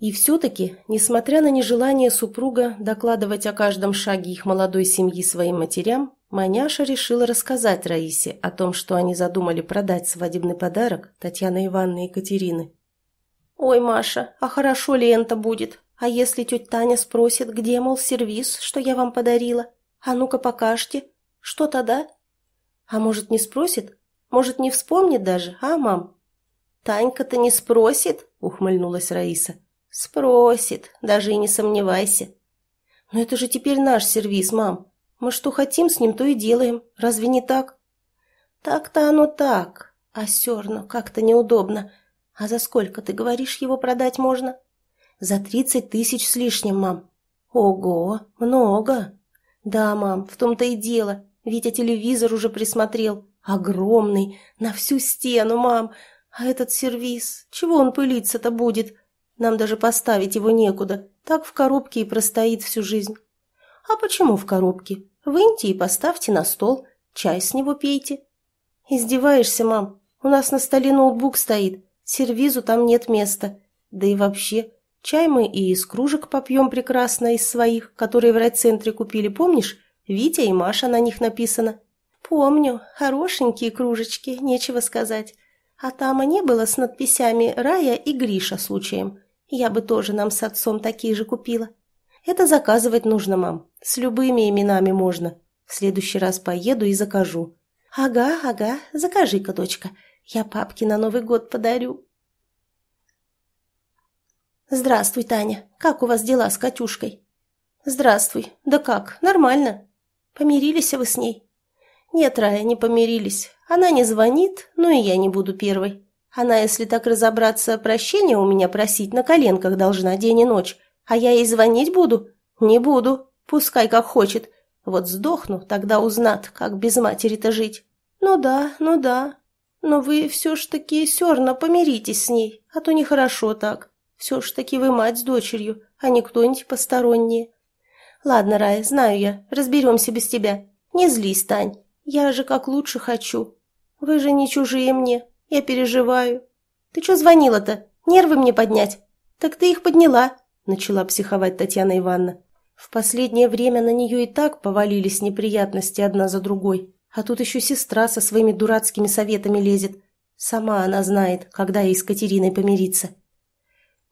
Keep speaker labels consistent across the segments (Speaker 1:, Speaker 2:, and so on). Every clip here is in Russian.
Speaker 1: И все-таки, несмотря на нежелание супруга докладывать о каждом шаге их молодой семьи своим матерям, Маняша решила рассказать Раисе о том, что они задумали продать свадебный подарок Татьяны Ивановны и Екатерины. «Ой, Маша, а хорошо ли это будет. А если тетя Таня спросит, где, мол, сервиз, что я вам подарила? А ну-ка покажьте. Что тогда? А может, не спросит? Может, не вспомнит даже, а, мам?» «Танька-то не спросит?» – ухмыльнулась Раиса. Спросит, даже и не сомневайся. Но это же теперь наш сервис, мам. Мы что хотим с ним, то и делаем. Разве не так? Так-то оно так. А серну как-то неудобно. А за сколько, ты говоришь, его продать можно? За тридцать тысяч с лишним, мам. Ого, много. Да, мам, в том-то и дело. Витя телевизор уже присмотрел. Огромный, на всю стену, мам. А этот сервис, чего он пылиться-то будет? Нам даже поставить его некуда. Так в коробке и простоит всю жизнь. А почему в коробке? Выньте и поставьте на стол. Чай с него пейте. Издеваешься, мам? У нас на столе ноутбук стоит. Сервизу там нет места. Да и вообще, чай мы и из кружек попьем прекрасно из своих, которые в райцентре купили, помнишь? Витя и Маша на них написано. Помню, хорошенькие кружечки, нечего сказать. А там они было с надписями «Рая» и «Гриша» случаем. Я бы тоже нам с отцом такие же купила. Это заказывать нужно, мам. С любыми именами можно. В следующий раз поеду и закажу. Ага, ага, закажи-ка, дочка. Я папке на Новый год подарю. Здравствуй, Таня. Как у вас дела с Катюшкой? Здравствуй. Да как, нормально. Помирились вы с ней? Нет, Рая, не помирились. Она не звонит, ну и я не буду первой. Она, если так разобраться, прощения у меня просить на коленках должна день и ночь. А я ей звонить буду? Не буду. Пускай как хочет. Вот сдохну, тогда узнат, как без матери-то жить. Ну да, ну да. Но вы все ж таки, Серна, помиритесь с ней, а то нехорошо так. Все ж таки вы мать с дочерью, а не кто-нибудь посторонний. Ладно, Рай знаю я, разберемся без тебя. Не злись, Тань. Я же как лучше хочу. Вы же не чужие мне, я переживаю. Ты что звонила-то? Нервы мне поднять? Так ты их подняла, начала психовать Татьяна Ивановна. В последнее время на неё и так повалились неприятности одна за другой. А тут ещё сестра со своими дурацкими советами лезет. Сама она знает, когда ей с Катериной помириться.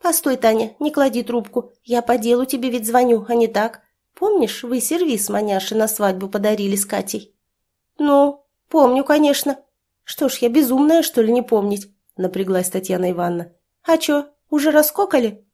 Speaker 1: «Постой, Таня, не клади трубку. Я по делу тебе ведь звоню, а не так. Помнишь, вы сервис маняши на свадьбу подарили с Катей?» «Ну, помню, конечно», «Что ж, я безумная, что ли, не помнить?» – напряглась Татьяна Ивановна. «А чё, уже раскокали?»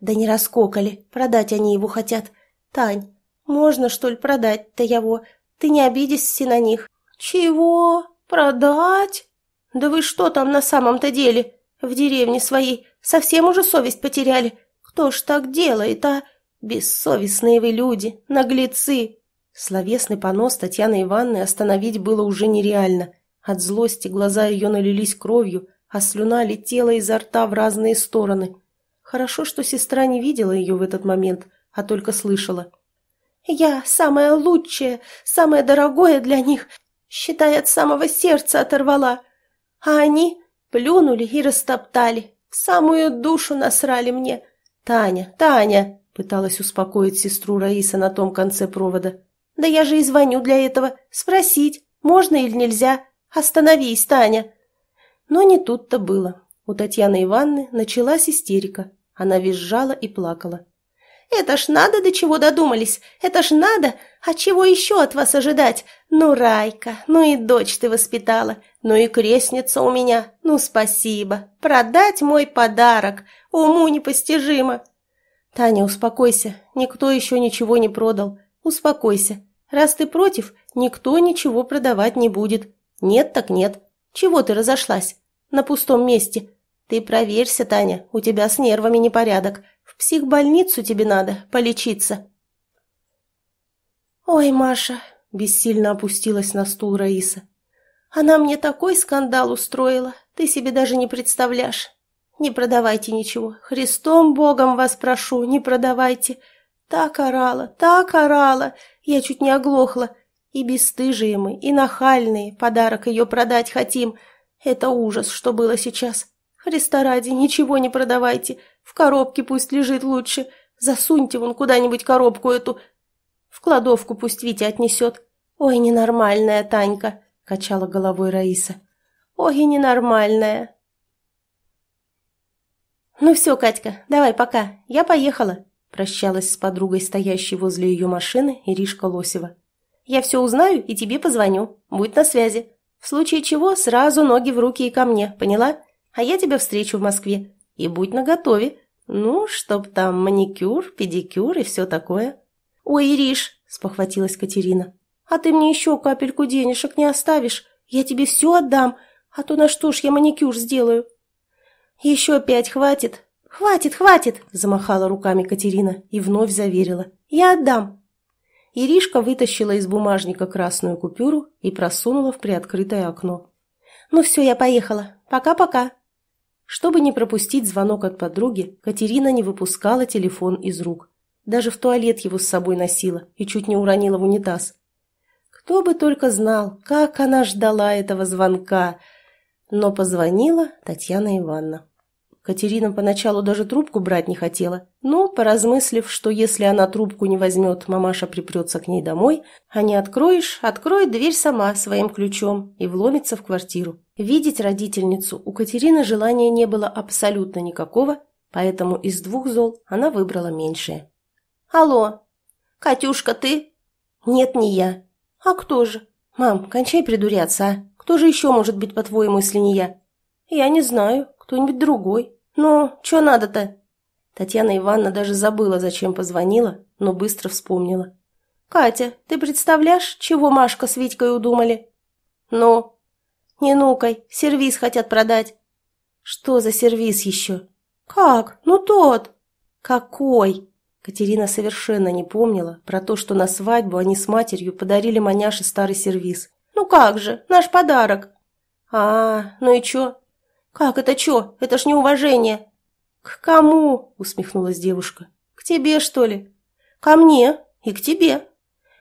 Speaker 1: «Да не раскокали, продать они его хотят. Тань, можно, что ли, продать-то его? Ты не обидишься на них?» «Чего? Продать? Да вы что там на самом-то деле? В деревне своей совсем уже совесть потеряли. Кто ж так делает, а? Бессовестные вы люди, наглецы!» Словесный понос Татьяны Ивановны остановить было уже нереально – от злости глаза ее налились кровью, а слюна летела изо рта в разные стороны. Хорошо, что сестра не видела ее в этот момент, а только слышала. «Я самое лучшее, самое дорогое для них, считай, от самого сердца оторвала. А они плюнули и растоптали, самую душу насрали мне. Таня, Таня!» — пыталась успокоить сестру Раиса на том конце провода. «Да я же и звоню для этого, спросить, можно или нельзя?» «Остановись, Таня!» Но не тут-то было. У Татьяны Ивановны началась истерика. Она визжала и плакала. «Это ж надо, до чего додумались! Это ж надо! А чего еще от вас ожидать? Ну, Райка, ну и дочь ты воспитала, ну и крестница у меня, ну спасибо! Продать мой подарок! Уму непостижимо!» «Таня, успокойся, никто еще ничего не продал. Успокойся. Раз ты против, никто ничего продавать не будет. Нет так нет. Чего ты разошлась? На пустом месте. Ты проверься, Таня, у тебя с нервами непорядок. В психбольницу тебе надо полечиться. Ой, Маша, бессильно опустилась на стул Раиса. Она мне такой скандал устроила, ты себе даже не представляешь. Не продавайте ничего. Христом Богом вас прошу, не продавайте. Так орала, так орала. Я чуть не оглохла. И бесстыжие мы, и нахальные, подарок ее продать хотим. Это ужас, что было сейчас. Христа ради, ничего не продавайте, в коробке пусть лежит лучше. Засуньте вон куда-нибудь коробку эту. В кладовку пусть Витя отнесет. Ой, ненормальная Танька, качала головой Раиса. Ой, ненормальная. Ну все, Катька, давай пока, я поехала, прощалась с подругой, стоящей возле ее машины, Иришка Лосева. Я все узнаю и тебе позвоню. Будь на связи. В случае чего сразу ноги в руки и ко мне, поняла? А я тебя встречу в Москве. И будь наготове. Ну, чтоб там маникюр, педикюр и все такое. Ой, Ириш, спохватилась Катерина. А ты мне еще капельку денежек не оставишь? Я тебе все отдам, а то на что ж я маникюр сделаю? Еще пять хватит. Хватит, хватит, замахала руками Катерина и вновь заверила. Я отдам, Иришка вытащила из бумажника красную купюру и просунула в приоткрытое окно. «Ну все, я поехала. Пока-пока». Чтобы не пропустить звонок от подруги, Катерина не выпускала телефон из рук. Даже в туалет его с собой носила и чуть не уронила в унитаз. Кто бы только знал, как она ждала этого звонка. Но позвонила Татьяна Ивановна. Катерина поначалу даже трубку брать не хотела, но, поразмыслив, что если она трубку не возьмет, мамаша припрется к ней домой, а не откроешь, откроет дверь сама своим ключом и вломится в квартиру. Видеть родительницу у Катерины желания не было абсолютно никакого, поэтому из двух зол она выбрала меньшее. «Алло! Катюшка, ты?» «Нет, не я». «А кто же?» «Мам, кончай придуряться, а! Кто же еще может быть, по-твоему, если не я?» «Я не знаю кто-нибудь другой. Ну, что надо-то?» Татьяна Ивановна даже забыла, зачем позвонила, но быстро вспомнила. «Катя, ты представляешь, чего Машка с Витькой удумали?» «Ну?» «Не нукай, сервис хотят продать». «Что за сервис еще?» «Как? Ну тот!» «Какой?» Катерина совершенно не помнила про то, что на свадьбу они с матерью подарили маняше старый сервис. «Ну как же, наш подарок!» «А, ну и чё? «Как это чё? Это ж неуважение!» «К кому?» – усмехнулась девушка. «К тебе, что ли?» «Ко мне и к тебе».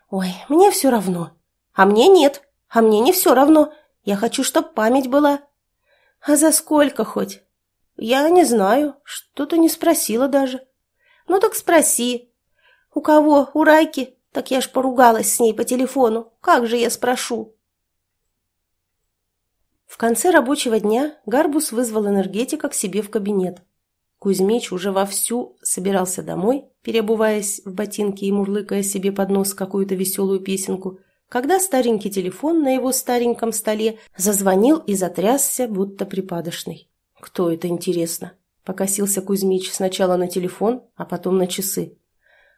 Speaker 1: «Ой, мне все равно». «А мне нет. А мне не все равно. Я хочу, чтоб память была». «А за сколько хоть?» «Я не знаю. Что-то не спросила даже». «Ну так спроси». «У кого? У Райки?» «Так я ж поругалась с ней по телефону. Как же я спрошу?» В конце рабочего дня Гарбус вызвал энергетика к себе в кабинет. Кузьмич уже вовсю собирался домой, переобуваясь в ботинки и мурлыкая себе под нос какую-то веселую песенку, когда старенький телефон на его стареньком столе зазвонил и затрясся, будто припадочный. «Кто это, интересно?» – покосился Кузьмич сначала на телефон, а потом на часы.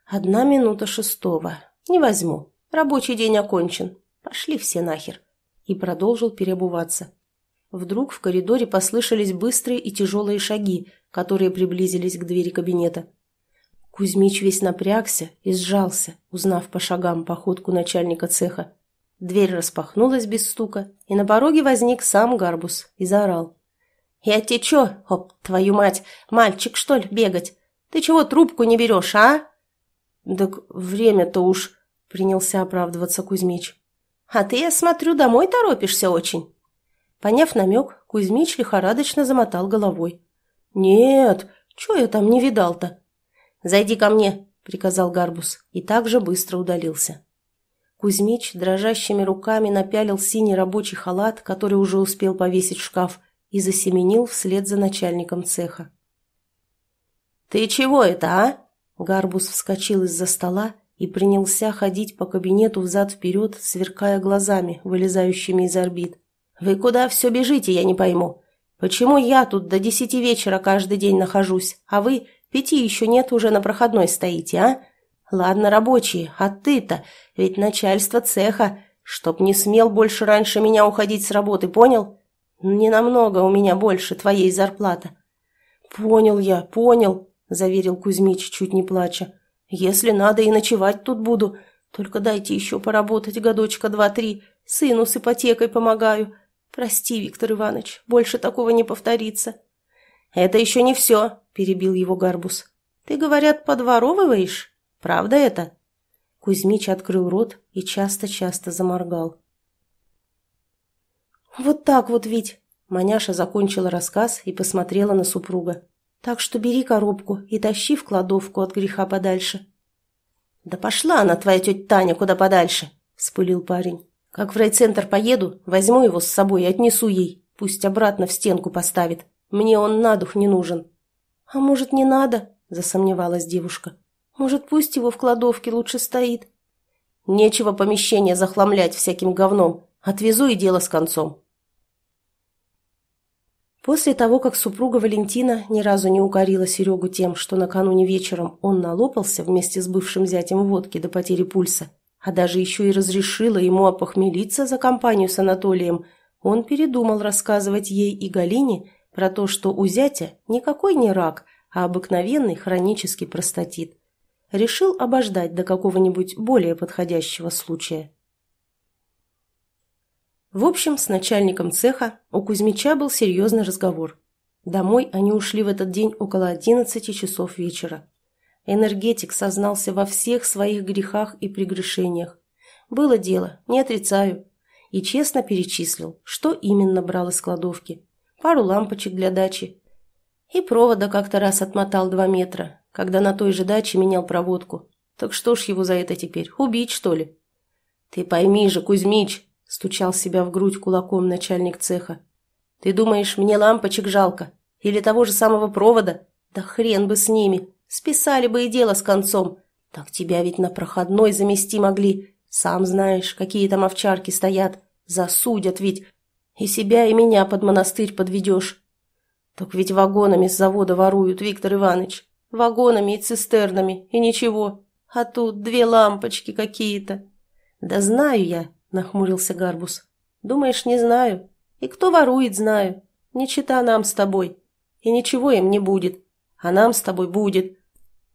Speaker 1: «Одна минута шестого. Не возьму. Рабочий день окончен. Пошли все нахер». И продолжил переобуваться. Вдруг в коридоре послышались быстрые и тяжелые шаги, которые приблизились к двери кабинета. Кузьмич весь напрягся и сжался, узнав по шагам походку начальника цеха. Дверь распахнулась без стука, и на пороге возник сам Гарбус и заорал. «Я тебе чё, оп, твою мать, мальчик, что ли, бегать? Ты чего трубку не берешь, а?» «Так время-то уж...» — принялся оправдываться Кузьмич. «А ты, я смотрю, домой торопишься очень». Поняв намек, Кузьмич лихорадочно замотал головой. «Нет, чё я там не видал-то?» «Зайди ко мне», — приказал Гарбус, и также быстро удалился. Кузьмич дрожащими руками напялил синий рабочий халат, который уже успел повесить в шкаф, и засеменил вслед за начальником цеха. «Ты чего это, а?» Гарбус вскочил из-за стола и принялся ходить по кабинету взад-вперед, сверкая глазами, вылезающими из орбит. «Вы куда все бежите, я не пойму. Почему я тут до десяти вечера каждый день нахожусь, а вы пяти еще нет, уже на проходной стоите, а? Ладно, рабочие, а ты-то, ведь начальство цеха, чтоб не смел больше раньше меня уходить с работы, понял? Не намного у меня больше твоей зарплата». «Понял я, понял», – заверил Кузьмич, чуть не плача. «Если надо, и ночевать тут буду. Только дайте еще поработать годочка два-три. Сыну с ипотекой помогаю. «Прости, Виктор Иванович, больше такого не повторится». «Это еще не все», – перебил его Гарбус. «Ты, говорят, подворовываешь? Правда это?» Кузьмич открыл рот и часто-часто заморгал. «Вот так вот ведь!» – Маняша закончила рассказ и посмотрела на супруга. «Так что бери коробку и тащи в кладовку от греха подальше». «Да пошла она, твоя тетя Таня, куда подальше!» – вспылил парень. Как в райцентр поеду, возьму его с собой и отнесу ей. Пусть обратно в стенку поставит. Мне он на дух не нужен. А может, не надо? Засомневалась девушка. Может, пусть его в кладовке лучше стоит? Нечего помещение захламлять всяким говном. Отвезу и дело с концом. После того, как супруга Валентина ни разу не укорила Серегу тем, что накануне вечером он налопался вместе с бывшим зятем водки до потери пульса, а даже еще и разрешила ему опохмелиться за компанию с Анатолием, он передумал рассказывать ей и Галине про то, что у зятя никакой не рак, а обыкновенный хронический простатит. Решил обождать до какого-нибудь более подходящего случая. В общем, с начальником цеха у Кузьмича был серьезный разговор. Домой они ушли в этот день около 11 часов вечера. Энергетик сознался во всех своих грехах и прегрешениях. Было дело, не отрицаю. И честно перечислил, что именно брал из кладовки. Пару лампочек для дачи. И провода как-то раз отмотал два метра, когда на той же даче менял проводку. Так что ж его за это теперь, убить что ли? «Ты пойми же, Кузьмич!» – стучал себя в грудь кулаком начальник цеха. «Ты думаешь, мне лампочек жалко? Или того же самого провода? Да хрен бы с ними! Списали бы и дело с концом. Так тебя ведь на проходной замести могли. Сам знаешь, какие там овчарки стоят. Засудят ведь. И себя, и меня под монастырь подведешь. Так ведь вагонами с завода воруют, Виктор Иванович. Вагонами и цистернами, и ничего. А тут две лампочки какие-то. Да знаю я, нахмурился Гарбус. Думаешь, не знаю? И кто ворует, знаю. Не чита нам с тобой. И ничего им не будет. А нам с тобой будет.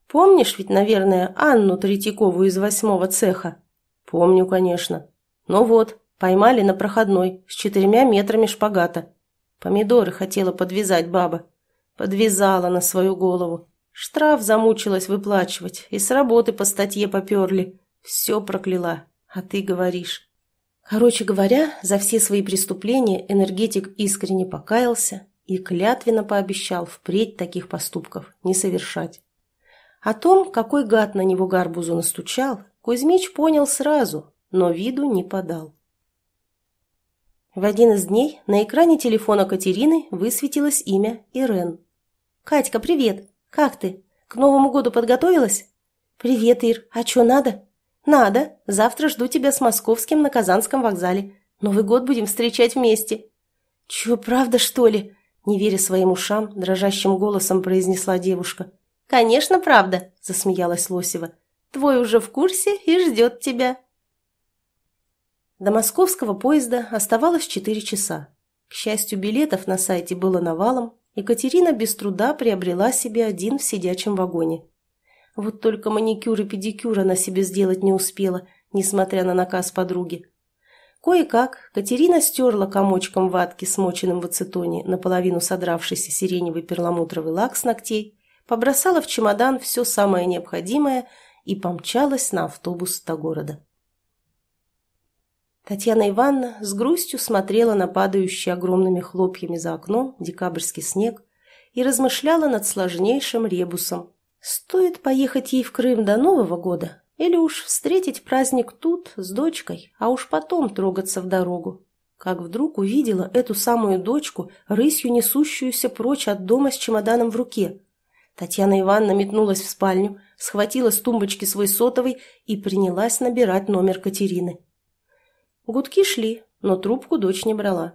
Speaker 1: Помнишь ведь, наверное, Анну Третьякову из восьмого цеха? Помню, конечно. Ну вот, поймали на проходной с четырьмя метрами шпагата. Помидоры хотела подвязать баба. Подвязала на свою голову. Штраф замучилась выплачивать, и с работы по статье поперли. Все прокляла, а ты говоришь. Короче говоря, за все свои преступления энергетик искренне покаялся и клятвенно пообещал впредь таких поступков не совершать. О том, какой гад на него гарбузу настучал, Кузьмич понял сразу, но виду не подал. В один из дней на экране телефона Катерины высветилось имя Ирен. «Катька, привет! Как ты? К Новому году подготовилась?» «Привет, Ир. А что надо?» «Надо. Завтра жду тебя с московским на Казанском вокзале. Новый год будем встречать вместе». «Чё, правда, что ли?» Не веря своим ушам, дрожащим голосом произнесла девушка. «Конечно, правда», – засмеялась Лосева. «Твой уже в курсе и ждет тебя». До московского поезда оставалось четыре часа. К счастью, билетов на сайте было навалом, и Катерина без труда приобрела себе один в сидячем вагоне. Вот только маникюр и педикюр она себе сделать не успела, несмотря на наказ подруги. Кое-как Катерина стерла комочком ватки, смоченным в ацетоне, наполовину содравшийся сиреневый перламутровый лак с ногтей, побросала в чемодан все самое необходимое и помчалась на автобус до города. Татьяна Ивановна с грустью смотрела на падающий огромными хлопьями за окном декабрьский снег и размышляла над сложнейшим ребусом. Стоит поехать ей в Крым до Нового года или уж встретить праздник тут с дочкой, а уж потом трогаться в дорогу. Как вдруг увидела эту самую дочку, рысью несущуюся прочь от дома с чемоданом в руке. Татьяна Ивановна метнулась в спальню, схватила с тумбочки свой сотовый и принялась набирать номер Катерины. Гудки шли, но трубку дочь не брала.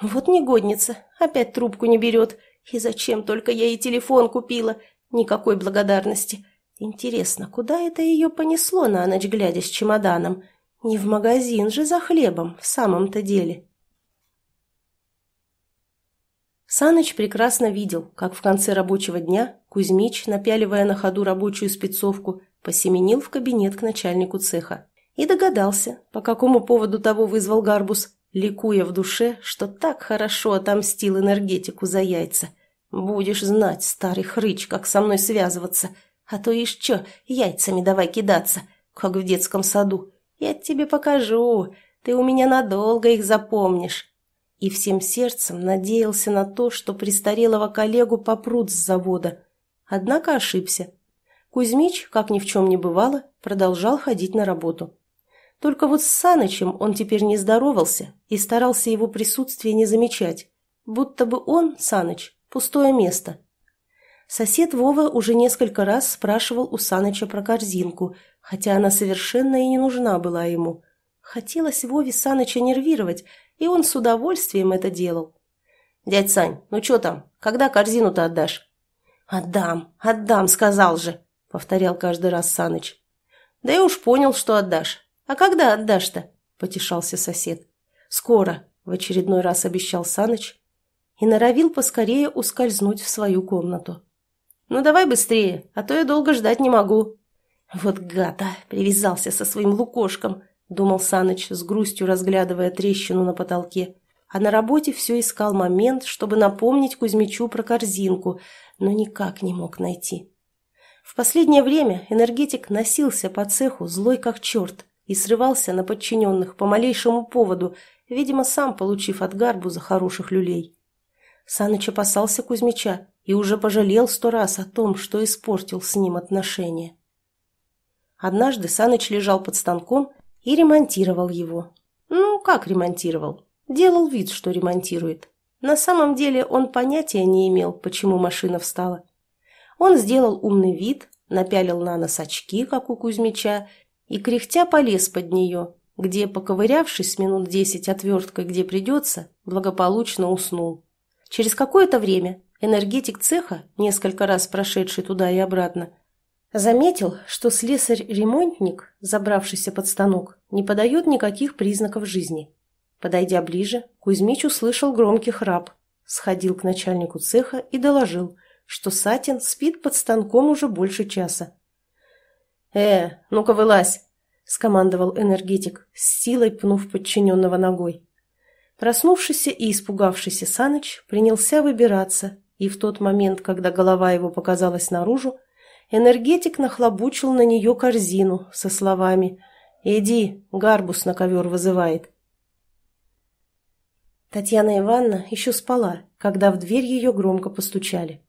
Speaker 1: «Вот негодница, опять трубку не берет. И зачем только я ей телефон купила? Никакой благодарности. Интересно, куда это ее понесло на ночь, глядя с чемоданом? Не в магазин же за хлебом, в самом-то деле». Саныч прекрасно видел, как в конце рабочего дня Кузьмич, напяливая на ходу рабочую спецовку, посеменил в кабинет к начальнику цеха. И догадался, по какому поводу того вызвал Гарбус, ликуя в душе, что так хорошо отомстил энергетику за яйца. «Будешь знать, старый хрыч, как со мной связываться, а то ишь чё, яйцами давай кидаться, как в детском саду. Я тебе покажу, ты у меня надолго их запомнишь» и всем сердцем надеялся на то, что престарелого коллегу попрут с завода. Однако ошибся. Кузьмич, как ни в чем не бывало, продолжал ходить на работу. Только вот с Санычем он теперь не здоровался и старался его присутствие не замечать, будто бы он, Саныч, пустое место. Сосед Вова уже несколько раз спрашивал у Саныча про корзинку, хотя она совершенно и не нужна была ему. Хотелось Вове Саныча нервировать, и он с удовольствием это делал. «Дядь Сань, ну что там, когда корзину-то отдашь?» «Отдам, отдам, сказал же», — повторял каждый раз Саныч. «Да я уж понял, что отдашь. А когда отдашь-то?» — потешался сосед. «Скоро», — в очередной раз обещал Саныч и норовил поскорее ускользнуть в свою комнату. «Ну давай быстрее, а то я долго ждать не могу». «Вот гада!» — привязался со своим лукошком думал Саныч с грустью, разглядывая трещину на потолке. А на работе все искал момент, чтобы напомнить Кузьмичу про корзинку, но никак не мог найти. В последнее время энергетик носился по цеху злой как черт и срывался на подчиненных по малейшему поводу, видимо, сам получив от Гарбуза хороших люлей. Саныч опасался Кузьмича и уже пожалел сто раз о том, что испортил с ним отношения. Однажды Саныч лежал под станком и ремонтировал его. Ну, как ремонтировал? Делал вид, что ремонтирует. На самом деле он понятия не имел, почему машина встала. Он сделал умный вид, напялил на нос очки, как у Кузьмича, и кряхтя полез под нее, где, поковырявшись минут десять отверткой, где придется, благополучно уснул. Через какое-то время энергетик цеха, несколько раз прошедший туда и обратно, Заметил, что слесарь-ремонтник, забравшийся под станок, не подает никаких признаков жизни. Подойдя ближе, Кузьмич услышал громкий храп, сходил к начальнику цеха и доложил, что Сатин спит под станком уже больше часа. «Э, ну-ка вылазь!» — скомандовал энергетик, с силой пнув подчиненного ногой. Проснувшийся и испугавшийся Саныч принялся выбираться, и в тот момент, когда голова его показалась наружу, Энергетик нахлобучил на нее корзину со словами «Иди, гарбус на ковер вызывает». Татьяна Ивановна еще спала, когда в дверь ее громко постучали.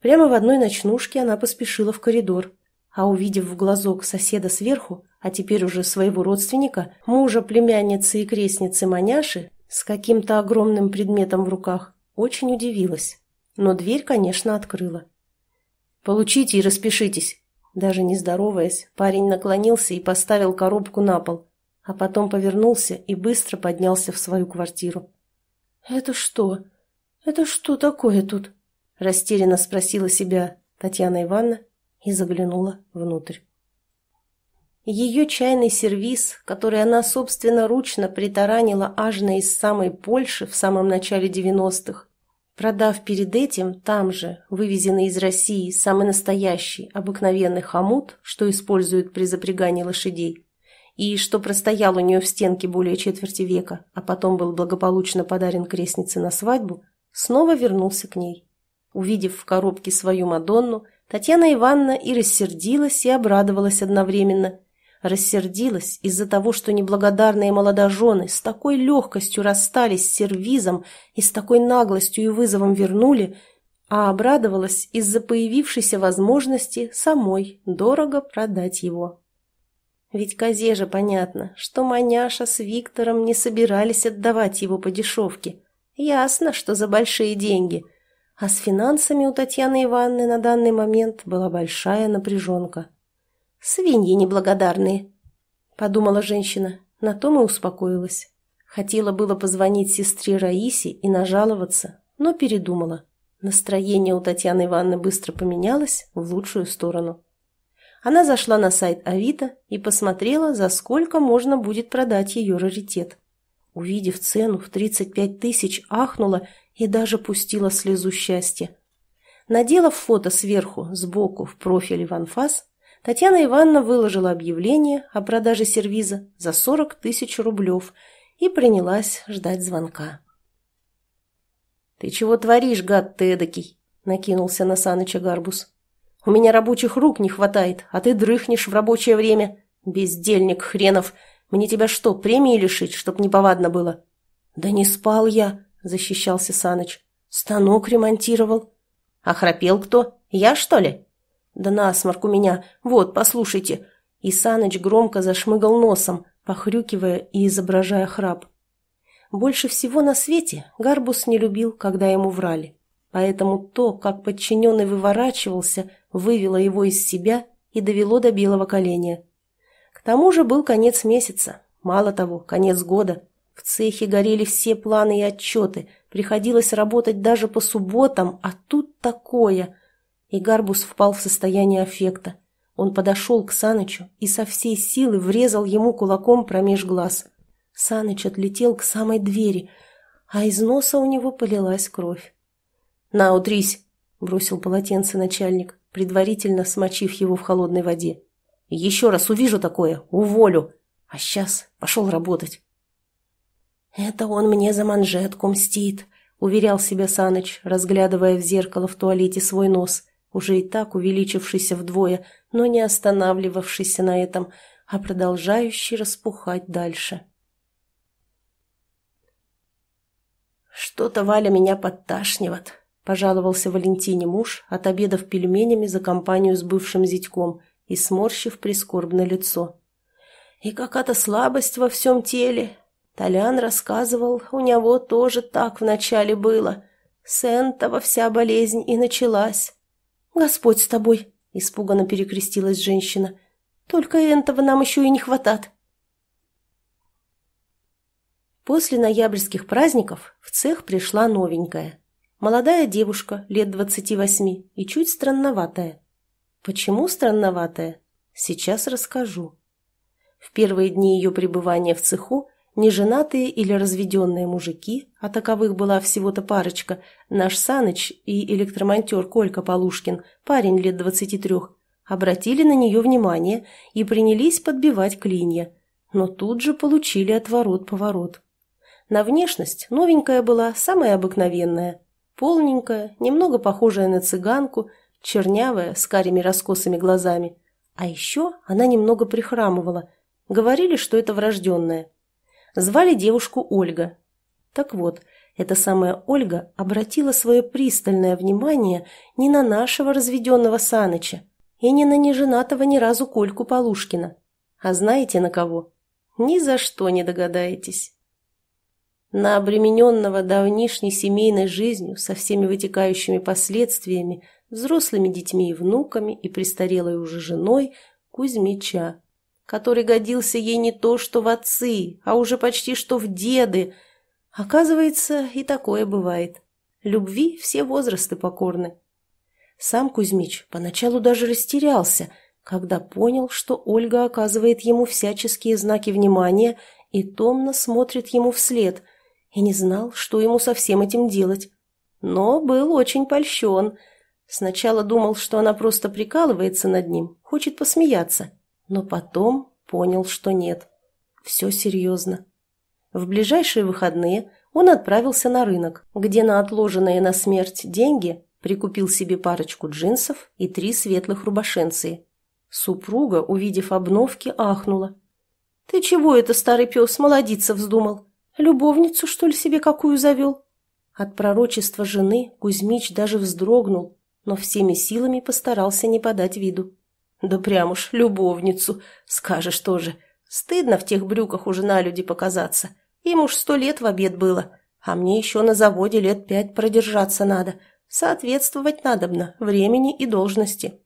Speaker 1: Прямо в одной ночнушке она поспешила в коридор, а увидев в глазок соседа сверху, а теперь уже своего родственника, мужа, племянницы и крестницы Маняши, с каким-то огромным предметом в руках, очень удивилась. Но дверь, конечно, открыла. Получите и распишитесь». Даже не здороваясь, парень наклонился и поставил коробку на пол, а потом повернулся и быстро поднялся в свою квартиру. «Это что? Это что такое тут?» – растерянно спросила себя Татьяна Ивановна и заглянула внутрь. Ее чайный сервиз, который она собственноручно притаранила аж на из самой Польши в самом начале девяностых. Продав перед этим там же вывезенный из России самый настоящий обыкновенный хомут, что используют при запрягании лошадей, и что простоял у нее в стенке более четверти века, а потом был благополучно подарен крестнице на свадьбу, снова вернулся к ней. Увидев в коробке свою Мадонну, Татьяна Ивановна и рассердилась, и обрадовалась одновременно – Рассердилась из-за того, что неблагодарные молодожены с такой легкостью расстались с сервизом и с такой наглостью и вызовом вернули, а обрадовалась из-за появившейся возможности самой дорого продать его. Ведь Козе же понятно, что маняша с Виктором не собирались отдавать его по дешевке. Ясно, что за большие деньги. А с финансами у Татьяны Ивановны на данный момент была большая напряженка. Свиньи неблагодарные!» – подумала женщина. На том и успокоилась. Хотела было позвонить сестре Раисе и нажаловаться, но передумала. Настроение у Татьяны Ивановны быстро поменялось в лучшую сторону. Она зашла на сайт Авито и посмотрела, за сколько можно будет продать ее раритет. Увидев цену в 35 тысяч, ахнула и даже пустила слезу счастья. Надела фото сверху, сбоку, в профиле в анфас Татьяна Ивановна выложила объявление о продаже сервиза за 40 тысяч рублев и принялась ждать звонка. «Ты чего творишь, гад ты эдакий?» – накинулся на Саныча Гарбус. «У меня рабочих рук не хватает, а ты дрыхнешь в рабочее время. Бездельник хренов! Мне тебя что, премии лишить, чтоб неповадно было?» «Да не спал я», – защищался Саныч. «Станок ремонтировал». «А храпел кто? Я, что ли?» Да насморк у меня. Вот, послушайте. И Саныч громко зашмыгал носом, похрюкивая и изображая храп. Больше всего на свете Гарбус не любил, когда ему врали. Поэтому то, как подчиненный выворачивался, вывело его из себя и довело до белого коленя. К тому же был конец месяца, мало того, конец года. В цехе горели все планы и отчеты, приходилось работать даже по субботам, а тут такое – и Гарбус впал в состояние аффекта. Он подошел к Санычу и со всей силы врезал ему кулаком промеж глаз. Саныч отлетел к самой двери, а из носа у него полилась кровь. «На, утрись!» – бросил полотенце начальник, предварительно смочив его в холодной воде. «Еще раз увижу такое, уволю! А сейчас пошел работать!» «Это он мне за манжетку мстит», – уверял себя Саныч, разглядывая в зеркало в туалете свой нос – уже и так увеличившийся вдвое, но не останавливавшийся на этом, а продолжающий распухать дальше. «Что-то Валя меня подташнивает», – пожаловался Валентине муж, от обедов пельменями за компанию с бывшим зятьком и сморщив прискорбное лицо. «И какая-то слабость во всем теле. Толян рассказывал, у него тоже так вначале было. С этого вся болезнь и началась». «Господь с тобой!» – испуганно перекрестилась женщина. «Только этого нам еще и не хватат!» После ноябрьских праздников в цех пришла новенькая. Молодая девушка, лет двадцати восьми, и чуть странноватая. Почему странноватая? Сейчас расскажу. В первые дни ее пребывания в цеху Неженатые или разведенные мужики, а таковых была всего-то парочка, наш Саныч и электромонтер Колька Полушкин, парень лет двадцати трех, обратили на нее внимание и принялись подбивать клинья, но тут же получили отворот-поворот. На внешность новенькая была самая обыкновенная, полненькая, немного похожая на цыганку, чернявая, с карими раскосыми глазами. А еще она немного прихрамывала, говорили, что это врожденная – Звали девушку Ольга. Так вот, эта самая Ольга обратила свое пристальное внимание не на нашего разведенного Саныча и не на неженатого ни разу Кольку Полушкина. А знаете на кого? Ни за что не догадаетесь. На обремененного давнишней семейной жизнью со всеми вытекающими последствиями, взрослыми детьми и внуками и престарелой уже женой Кузьмича который годился ей не то что в отцы, а уже почти что в деды. Оказывается, и такое бывает. Любви все возрасты покорны. Сам Кузьмич поначалу даже растерялся, когда понял, что Ольга оказывает ему всяческие знаки внимания и томно смотрит ему вслед, и не знал, что ему со всем этим делать. Но был очень польщен. Сначала думал, что она просто прикалывается над ним, хочет посмеяться но потом понял, что нет. Все серьезно. В ближайшие выходные он отправился на рынок, где на отложенные на смерть деньги прикупил себе парочку джинсов и три светлых рубашенции. Супруга, увидев обновки, ахнула. «Ты чего это, старый пес, молодиться вздумал? Любовницу, что ли, себе какую завел?» От пророчества жены Кузьмич даже вздрогнул, но всеми силами постарался не подать виду. Да прям уж любовницу, скажешь тоже. Стыдно в тех брюках уже на люди показаться. Им уж сто лет в обед было, а мне еще на заводе лет пять продержаться надо. Соответствовать надобно времени и должности.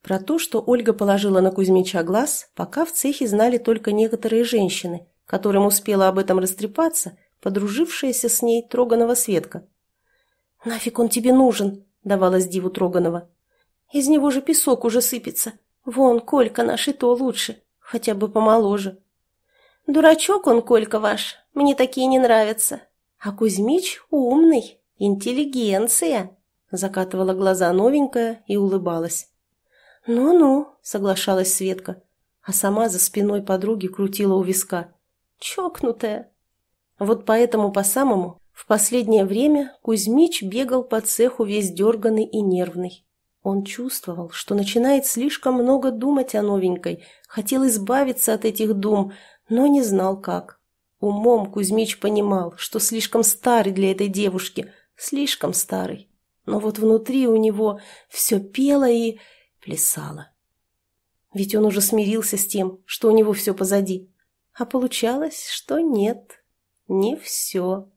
Speaker 1: Про то, что Ольга положила на Кузьмича глаз, пока в цехе знали только некоторые женщины, которым успела об этом растрепаться подружившаяся с ней Троганова Светка. «Нафиг он тебе нужен?» – давалась диву Троганова. Из него же песок уже сыпется. Вон, Колька наш и то лучше, хотя бы помоложе. Дурачок он, Колька ваш, мне такие не нравятся. А Кузьмич умный, интеллигенция, закатывала глаза новенькая и улыбалась. Ну-ну, соглашалась Светка, а сама за спиной подруги крутила у виска. Чокнутая. Вот поэтому по-самому в последнее время Кузьмич бегал по цеху весь дерганный и нервный. Он чувствовал, что начинает слишком много думать о новенькой, хотел избавиться от этих дум, но не знал как. Умом Кузьмич понимал, что слишком старый для этой девушки, слишком старый. Но вот внутри у него все пело и плясало. Ведь он уже смирился с тем, что у него все позади. А получалось, что нет, не все.